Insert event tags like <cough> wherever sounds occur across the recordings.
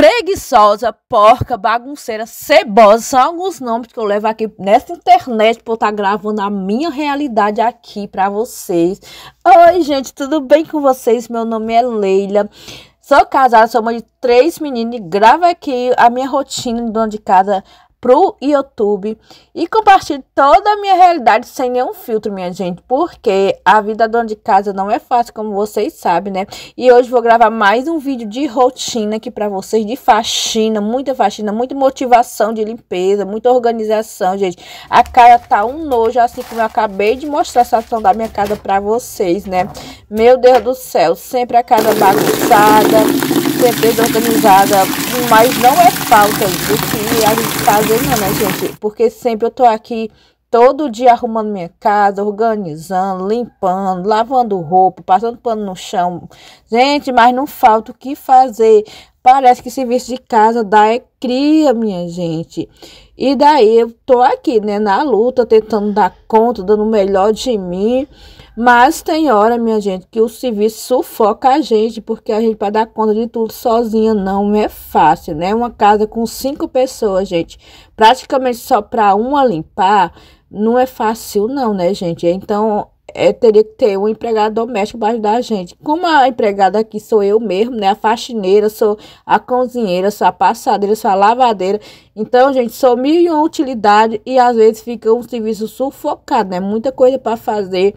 preguiçosa, porca, bagunceira, cebosa, são alguns nomes que eu levo aqui nessa internet por estar tá gravando a minha realidade aqui para vocês. Oi, gente, tudo bem com vocês? Meu nome é Leila. Sou casada, sou mãe de três meninos e gravo aqui a minha rotina de dona de casa pro YouTube e compartilho toda a minha realidade sem nenhum filtro, minha gente, porque a vida dona de casa não é fácil, como vocês sabem, né? E hoje vou gravar mais um vídeo de rotina aqui para vocês de faxina, muita faxina, muita motivação de limpeza, muita organização, gente. A cara tá um nojo, assim como eu acabei de mostrar a situação da minha casa para vocês, né? Meu Deus do céu, sempre a casa bagunçada, sempre desorganizada, mas não é falta do que a gente faz né, gente? Porque sempre eu tô aqui todo dia arrumando minha casa, organizando, limpando, lavando roupa, passando pano no chão. Gente, mas não falta o que fazer. Parece que serviço de casa dá é cria, minha gente. E daí eu tô aqui, né, na luta, tentando dar conta, dando o melhor de mim. Mas tem hora, minha gente, que o serviço sufoca a gente, porque a gente para dar conta de tudo sozinha não é fácil, né? Uma casa com cinco pessoas, gente, praticamente só para uma limpar, não é fácil não, né, gente? Então, é, teria que ter um empregado doméstico para ajudar a gente. Como a empregada aqui sou eu mesmo, né? A faxineira, sou a cozinheira, sou a passadeira, sou a lavadeira. Então, gente, sou mil e uma utilidade e às vezes fica um serviço sufocado, né? Muita coisa para fazer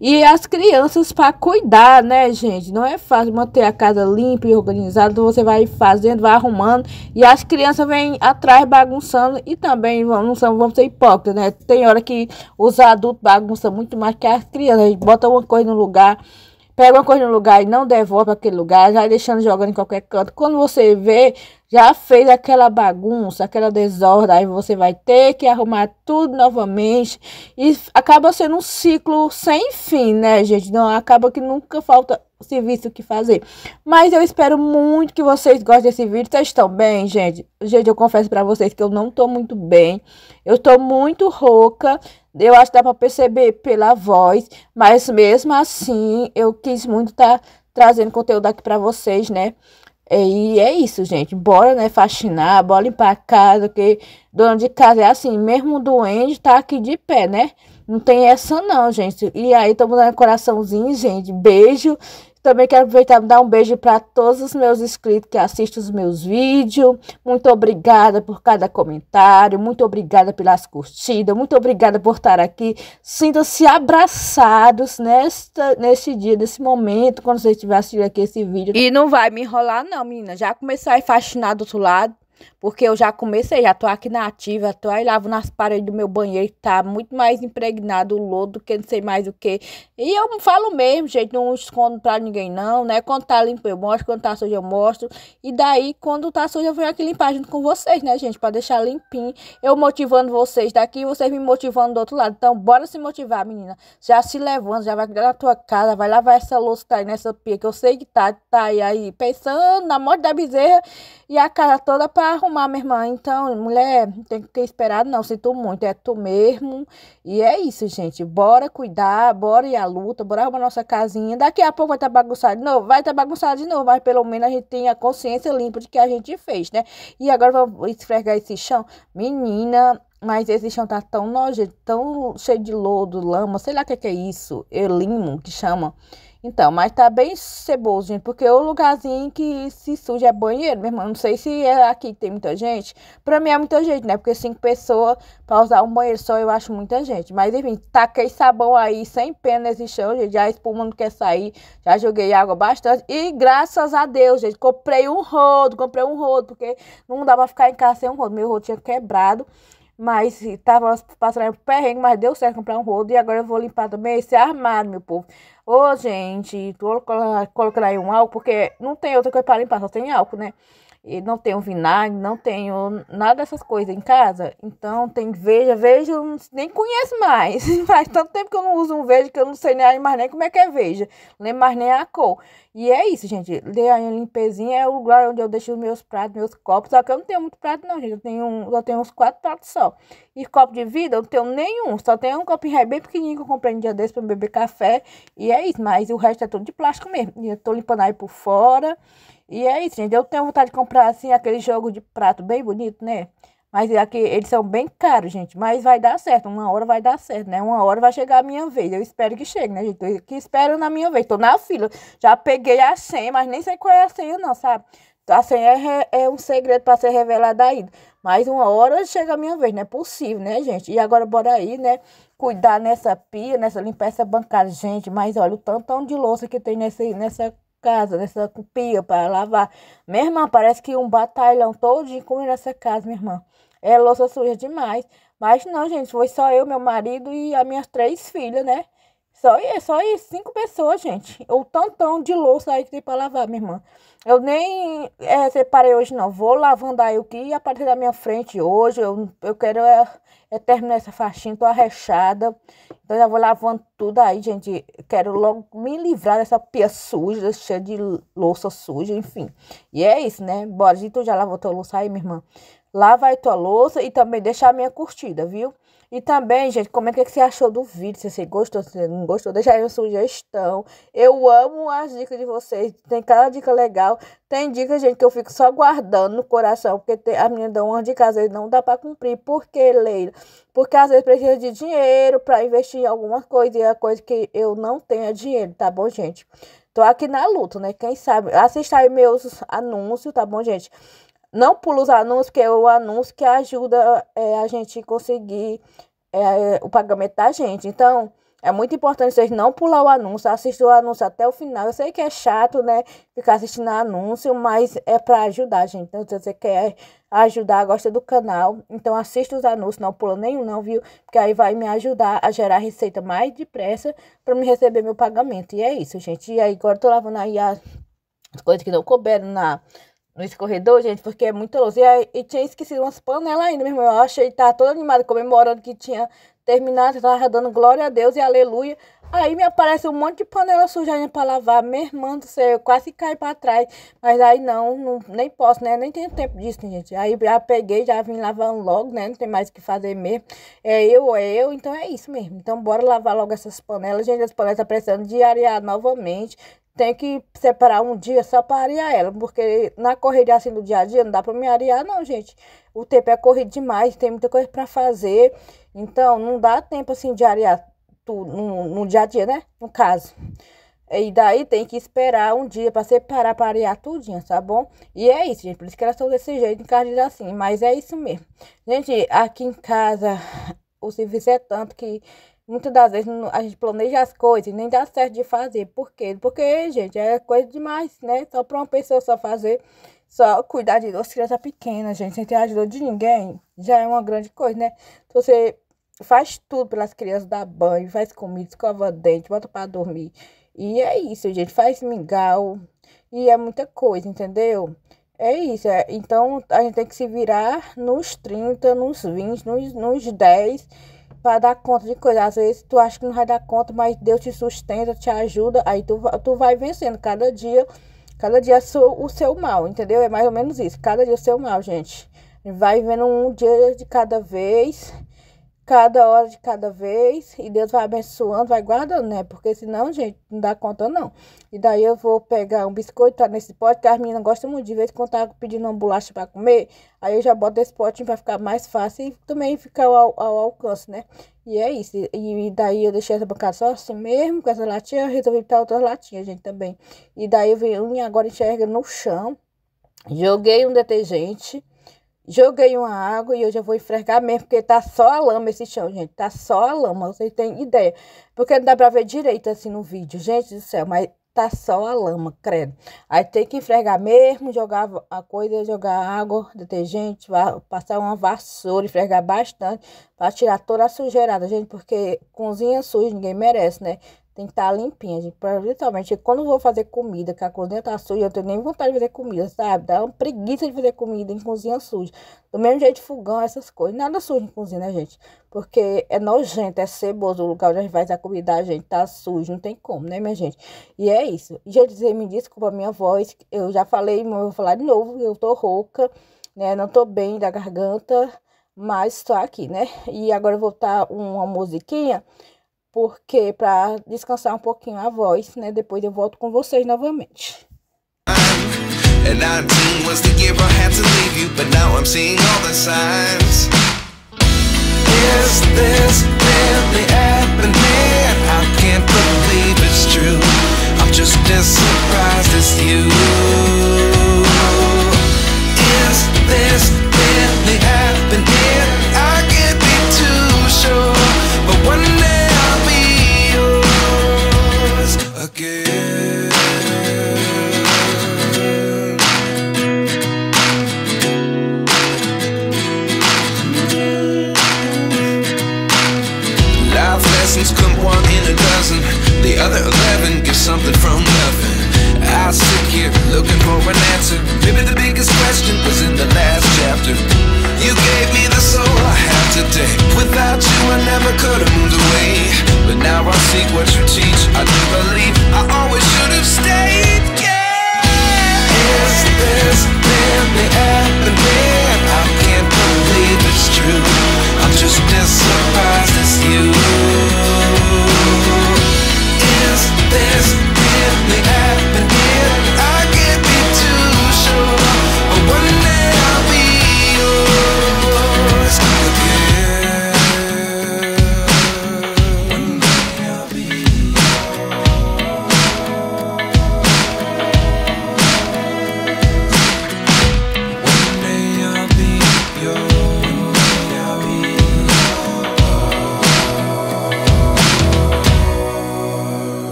e as crianças para cuidar, né, gente? Não é fácil manter a casa limpa e organizada. Você vai fazendo, vai arrumando e as crianças vêm atrás bagunçando e também não são, vamos ser hipócritas, né? Tem hora que os adultos bagunçam muito mais que as crianças. A gente bota uma coisa no lugar pega uma coisa no lugar e não devolve para aquele lugar, já deixando jogando em qualquer canto. Quando você vê, já fez aquela bagunça, aquela desordem, aí você vai ter que arrumar tudo novamente e acaba sendo um ciclo sem fim, né, gente? Não acaba que nunca falta serviço que fazer. Mas eu espero muito que vocês gostem desse vídeo. Vocês estão bem, gente? Gente, eu confesso para vocês que eu não tô muito bem. Eu tô muito rouca. Eu acho que dá para perceber pela voz, mas mesmo assim, eu quis muito estar tá trazendo conteúdo aqui para vocês, né? E é isso, gente. Bora, né, faxinar, bora limpar a casa, que dona de casa é assim, mesmo doente tá aqui de pé, né? Não tem essa não, gente. E aí, estamos dando coraçãozinho, gente. Beijo. Também quero aproveitar e dar um beijo para todos os meus inscritos que assistem os meus vídeos. Muito obrigada por cada comentário, muito obrigada pelas curtidas, muito obrigada por estar aqui. Sintam-se abraçados nesta, neste dia, nesse momento, quando você estiver assistindo aqui esse vídeo. E não vai me enrolar não, menina. Já começou a faxinar do outro lado. Porque eu já comecei, já tô aqui na ativa, tô aí lavo nas paredes do meu banheiro, tá muito mais impregnado o lodo que não sei mais o que. E eu falo mesmo, gente, não escondo pra ninguém não, né? Quando tá limpo eu mostro, quando tá sujo eu mostro. E daí, quando tá sujo eu venho aqui limpar junto com vocês, né, gente? Pra deixar limpinho. Eu motivando vocês daqui e vocês me motivando do outro lado. Então, bora se motivar, menina. Já se levanta, já vai na tua casa, vai lavar essa louça que tá aí nessa pia, que eu sei que tá, tá aí, aí pensando na morte da bezerra e a cara toda pra arrumar, minha irmã? Então, mulher, tem que ter esperado, não. Sinto muito, é tu mesmo. E é isso, gente. Bora cuidar, bora ir à luta, bora arrumar nossa casinha. Daqui a pouco vai estar tá bagunçado de novo, vai estar tá bagunçado de novo, mas pelo menos a gente tem a consciência limpa de que a gente fez, né? E agora vou esfregar esse chão. Menina, mas esse chão tá tão nojento, tão cheio de lodo, lama, sei lá o que, que é isso. Eu limo, que chama. Então, mas tá bem ceboso, gente, porque o lugarzinho que se suja é banheiro, meu irmão. Não sei se é aqui que tem muita gente. Pra mim é muita gente, né? Porque cinco pessoas pra usar um banheiro só eu acho muita gente. Mas enfim, taquei sabão aí sem pena nesse chão, gente. Já a espuma não quer sair. Já joguei água bastante. E graças a Deus, gente, comprei um rodo, comprei um rodo, porque não dava pra ficar em casa sem um rodo. Meu rodo tinha quebrado. Mas tava passando perrengue, mas deu certo comprar um rodo. E agora eu vou limpar também esse armário, meu povo. Ô, gente, tô colocando aí um álcool, porque não tem outra coisa para limpar, só tem álcool, né? e não tenho vinagre, não tenho nada dessas coisas em casa. Então tem veja, veja, eu nem conheço mais. <laughs> Faz tanto tempo que eu não uso um veja que eu não sei nem mais nem como é que é veja, nem mais nem a cor. E é isso, gente. Dei a limpezinha é o lugar onde eu deixo os meus pratos, meus copos. Só que eu não tenho muito prato, não, gente. Eu tenho, um, eu tenho uns quatro pratos só. E copo de vida, eu não tenho nenhum. Só tenho um copinho bem pequenininho que eu comprei no dia desse pra beber café. E é isso, mas o resto é tudo de plástico mesmo. E eu tô limpando aí por fora. E é isso, gente. Eu tenho vontade de comprar, assim, aquele jogo de prato bem bonito, né? Mas aqui é eles são bem caros, gente. Mas vai dar certo. Uma hora vai dar certo, né? Uma hora vai chegar a minha vez. Eu espero que chegue, né, gente? Eu que espero na minha vez. Tô na fila. Já peguei a senha, mas nem sei qual é a senha, não, sabe? A senha é, é um segredo para ser revelado ainda. Mas uma hora chega a minha vez, não né? é possível, né, gente? E agora bora aí, né? Cuidar nessa pia, nessa limpeza bancada, gente. Mas olha o tantão de louça que tem nesse, nessa casa, nessa né? pia para lavar. Minha irmã, parece que um batalhão todinho comeu nessa casa, minha irmã. É louça suja demais. Mas não, gente, foi só eu, meu marido e as minhas três filhas, né? Só, é só cinco pessoas, gente. O tantão de louça aí que tem pra lavar, minha irmã. Eu nem é, separei hoje, não. Vou lavando aí o que aparecer da minha frente hoje. Eu, eu quero é, é terminar essa faxina, tô arrechada. Então já vou lavando tudo aí, gente. Quero logo me livrar dessa pia suja, cheia de louça suja, enfim. E é isso, né? Bora, gente tu já lavou tua louça aí, minha irmã. Lava aí tua louça e também deixa a minha curtida, viu? E também, gente, comenta o é é que você achou do vídeo, se você gostou, se você não gostou, deixa aí uma sugestão. Eu amo as dicas de vocês, tem cada dica legal. Tem dicas, gente, que eu fico só guardando no coração, porque tem, a minha dá uma dica, às vezes não dá para cumprir. Por que, Leila? Porque às vezes precisa de dinheiro para investir em alguma coisa, e a é coisa que eu não tenho é dinheiro, tá bom, gente? Tô aqui na luta, né? Quem sabe, assista aí meus anúncios, tá bom, gente? Não pula os anúncios, porque é o anúncio que ajuda é, a gente conseguir é, o pagamento da gente. Então, é muito importante vocês não pular o anúncio, assistam o anúncio até o final. Eu sei que é chato, né, ficar assistindo anúncio, mas é para ajudar a gente. Então, se você quer ajudar, gosta do canal, então assista os anúncios, não pula nenhum não, viu? Porque aí vai me ajudar a gerar receita mais depressa para me receber meu pagamento. E é isso, gente. E aí, agora eu tô lavando aí as coisas que não couberam na nesse corredor, gente, porque é muito louco. E, aí, e tinha esquecido umas panelas ainda, meu irmão. Eu achei, tava toda animada, comemorando que tinha terminado, tava dando glória a Deus e aleluia. Aí me aparece um monte de panela suja ainda pra lavar. Meu irmão do céu, eu quase caí pra trás. Mas aí não, não, nem posso, né? Nem tenho tempo disso, né, gente. Aí já peguei, já vim lavando logo, né? Não tem mais o que fazer mesmo. É eu, é eu, então é isso mesmo. Então bora lavar logo essas panelas. Gente, as panelas estão tá precisando de arear novamente tem que separar um dia só para arear ela, porque na correria assim do dia a dia não dá para me arear, não, gente. O tempo é corrido demais, tem muita coisa para fazer, então não dá tempo assim de arear tudo no, no dia a dia, né? No caso. E daí tem que esperar um dia para separar, para arear tudinho, tá bom? E é isso, gente. Por isso que elas são desse jeito, encardidas assim. Mas é isso mesmo. Gente, aqui em casa o serviço é tanto que Muitas das vezes a gente planeja as coisas e nem dá certo de fazer. Por quê? Porque, gente, é coisa demais, né? Só para uma pessoa só fazer, só cuidar de duas crianças pequenas, gente, sem ter ajuda de ninguém, já é uma grande coisa, né? Se você faz tudo pelas crianças, dá banho, faz comida, escova dente, bota para dormir. E é isso, gente, faz mingau. E é muita coisa, entendeu? É isso. É. Então a gente tem que se virar nos 30, nos 20, nos, nos 10 para dar conta de coisas. Às vezes tu acha que não vai dar conta, mas Deus te sustenta, te ajuda, aí tu, tu vai vencendo cada dia, cada dia o seu mal, entendeu? É mais ou menos isso, cada dia o seu mal, gente. Vai vendo um dia de cada vez cada hora de cada vez e Deus vai abençoando, vai guardando, né? Porque senão, gente, não dá conta não. E daí eu vou pegar um biscoito, tá nesse pote, que as meninas gostam muito de vez quando tá pedindo uma bolacha para comer, aí eu já boto esse potinho para ficar mais fácil e também ficar ao, ao alcance, né? E é isso. E, e, daí eu deixei essa bancada só assim mesmo, com essa latinha, eu resolvi botar outras latinhas, gente, também. E daí eu venho agora enxerga no chão, joguei um detergente, Joguei uma água e eu já vou enfregar mesmo, porque tá só a lama esse chão, gente. Tá só a lama, vocês têm ideia. Porque não dá pra ver direito assim no vídeo, gente do céu, mas tá só a lama, credo. Aí tem que enfregar mesmo, jogar a coisa, jogar água, detergente, passar uma vassoura, enfregar bastante, pra tirar toda a sujeirada, gente, porque cozinha suja ninguém merece, né? Tem que estar tá limpinha, gente. Principalmente quando eu vou fazer comida, que a cozinha tá suja, eu tenho nem vontade de fazer comida, sabe? Dá uma preguiça de fazer comida em cozinha suja. Do mesmo jeito, fogão, essas coisas. Nada suja em cozinha, né, gente? Porque é nojento, é ceboso o lugar onde a gente faz a comida, a gente tá sujo, não tem como, né, minha gente? E é isso. dizer, me desculpa a minha voz. Eu já falei, mas eu vou falar de novo. Eu tô rouca, né? Não tô bem da garganta mas tô aqui, né? E agora eu vou botar uma musiquinha porque para descansar um pouquinho a voz, né? Depois eu volto com vocês novamente. I'm just as surprised as you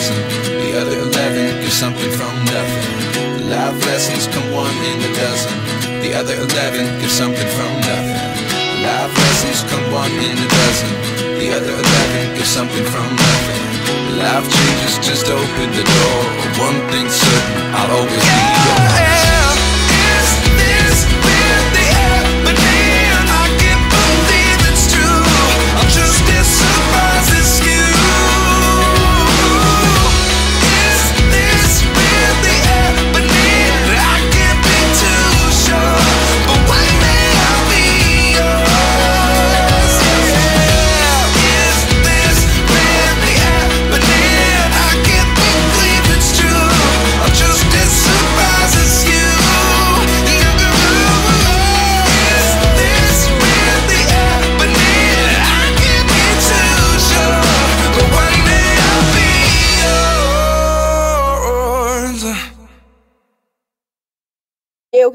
dozen. The other eleven get something from nothing. Life lessons come one in a dozen. The other eleven get something from nothing. Life lessons come one in a dozen. The other eleven get something from nothing. Life changes, just open the door. One thing's certain, I'll always be yours.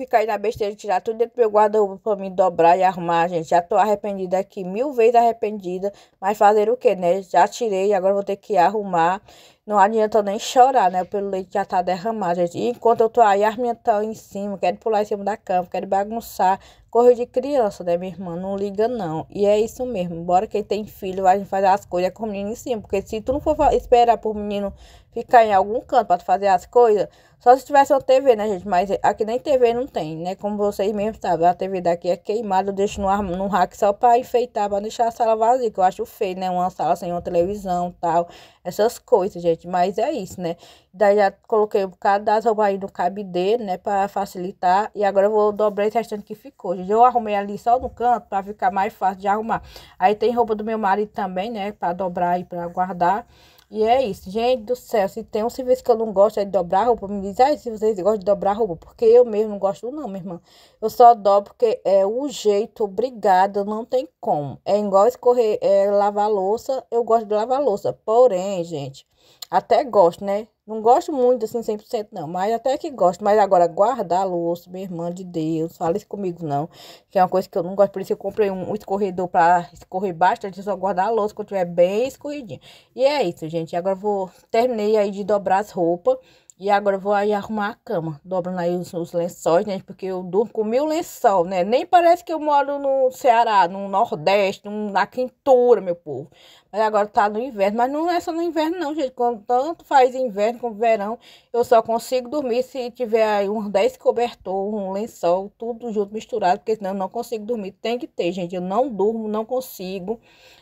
cair na besteira de tirar tudo dentro do meu guarda-roupa pra mim dobrar e arrumar, gente. Já tô arrependida aqui, mil vezes arrependida. Mas fazer o que, né? Já tirei, agora vou ter que arrumar. Não adianta nem chorar, né? Pelo leite já tá derramado, gente. E enquanto eu tô aí, as minhas estão em cima, quero pular em cima da cama, quero bagunçar, Corre de criança, né, minha irmã? Não liga, não. E é isso mesmo. Bora que tem filho, vai fazer as coisas com o menino em cima. Porque se tu não for esperar pro menino ficar em algum canto pra tu fazer as coisas, só se tivesse uma TV, né, gente? Mas aqui nem TV não tem, né? Como vocês mesmos sabem, a TV daqui é queimada. Eu deixo no, no rack só pra enfeitar, pra deixar a sala vazia, que eu acho feio, né? Uma sala sem uma televisão tal. Essas coisas, gente. Mas é isso, né? Daí já coloquei um bocado das roupas aí no cabideiro, né? Pra facilitar. E agora eu vou dobrar esse restante que ficou, gente. Eu arrumei ali só no canto para ficar mais fácil de arrumar. Aí tem roupa do meu marido também, né? Para dobrar e para guardar. E é isso, gente do céu. Se tem um serviço que eu não gosto é de dobrar roupa, me diz aí se vocês gostam de dobrar roupa, porque eu mesmo não gosto, não, minha irmã. Eu só dobro porque é o jeito, obrigada, não tem como. É igual escorrer, é lavar louça, eu gosto de lavar louça. Porém, gente, até gosto, né? Não gosto muito assim 100% não, mas até que gosto. Mas agora guardar louço, louça, minha irmã de Deus, fala isso comigo não. Que é uma coisa que eu não gosto, por isso eu comprei um, escorredor para escorrer bastante, é só guardar a louça quando tiver bem escorridinha. E é isso, gente. Agora vou terminei aí de dobrar as roupas. E agora eu vou aí arrumar a cama, dobrando aí os, os lençóis, gente, né? porque eu durmo com mil lençol, né? Nem parece que eu moro no Ceará, no Nordeste, na quintura, meu povo. Mas agora tá no inverno, mas não é só no inverno não, gente. Quando tanto faz inverno como verão, eu só consigo dormir se tiver aí uns 10 cobertor, um lençol, tudo junto misturado, porque senão eu não consigo dormir. Tem que ter, gente. Eu não durmo, não consigo.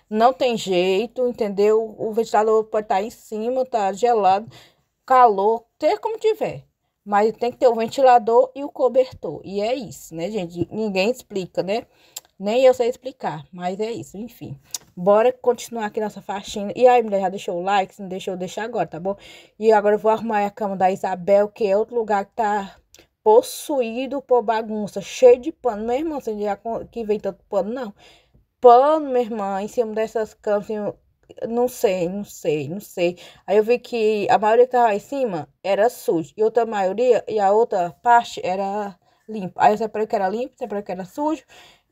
Não tem jeito, entendeu? O ventilador pode estar tá em cima, tá gelado calor, ter como tiver. Mas tem que ter o ventilador e o cobertor. E é isso, né, gente? Ninguém explica, né? Nem eu sei explicar, mas é isso, enfim. Bora continuar aqui nossa faxina. E aí, mulher, já deixou o like? Se não deixou, deixa agora, tá bom? E agora eu vou arrumar a cama da Isabel, que é outro lugar que tá possuído por bagunça, cheio de pano. meu irmão você já que vem tanto pano, não. Pano, minha irmã, em cima dessas camas, não sei, não sei, não sei. Aí eu vi que a maioria que tava em cima era suja, E outra maioria, e a outra parte era limpa. Aí eu separei que era limpo, separei que era sujo.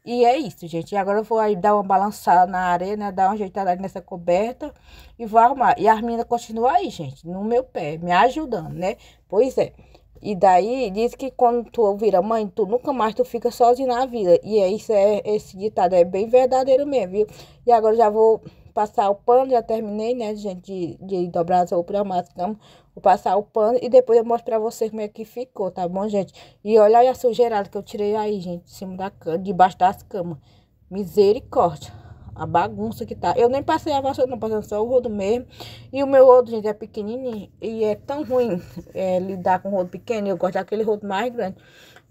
E é isso, gente. E agora eu vou aí dar uma balançada na areia, né? Dar uma ajeitada nessa coberta e vou arrumar. E a menina continua aí, gente, no meu pé, me ajudando, né? Pois é. E daí diz que quando tu vira mãe, tu nunca mais tu fica sozinho na vida. E é isso é esse ditado é bem verdadeiro mesmo, viu? E agora já vou passar o pano, já terminei, né, gente, de, de dobrar as roupas, arrumar as camas, vou passar o pano e depois eu mostro pra vocês como é que ficou, tá bom, gente? E olha aí a sujeirada que eu tirei aí, gente, de cima da cama, debaixo das camas. Misericórdia. A bagunça que tá. Eu nem passei a vassoura, não, passando só o rodo mesmo. E o meu rodo, gente, é pequenininho. E é tão ruim é, lidar com rodo pequeno. Eu gosto daquele rodo mais grande.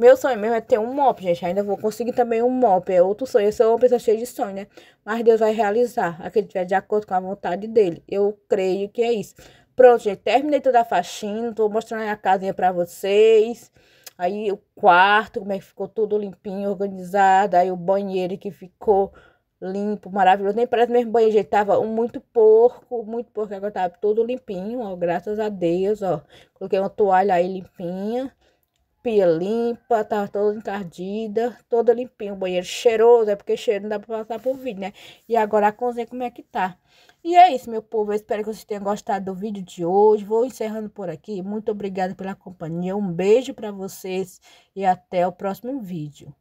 Meu sonho mesmo é ter um mop, gente. Ainda vou conseguir também um mop. É outro sonho. Eu sou uma pessoa cheia de sonho, né? Mas Deus vai realizar. Aquele tiver de acordo com a vontade dele. Eu creio que é isso. Pronto, gente. Terminei toda a faxina. Tô mostrando a casinha pra vocês. Aí o quarto, como é que ficou tudo limpinho, organizado. Aí o banheiro que ficou limpo, maravilhoso. Nem parece mesmo banheiro, gente. Tava um muito porco, muito porco. Agora tava tudo limpinho, ó. Graças a Deus, ó. Coloquei uma toalha aí limpinha pia limpa, tava tá toda encardida, toda limpinha, o banheiro cheiroso, é porque cheiro não dá pra passar por vídeo, né? E agora a cozinha como é que tá? E é isso, meu povo, eu espero que vocês tenham gostado do vídeo de hoje, vou encerrando por aqui, muito obrigada pela companhia, um beijo pra vocês e até o próximo vídeo.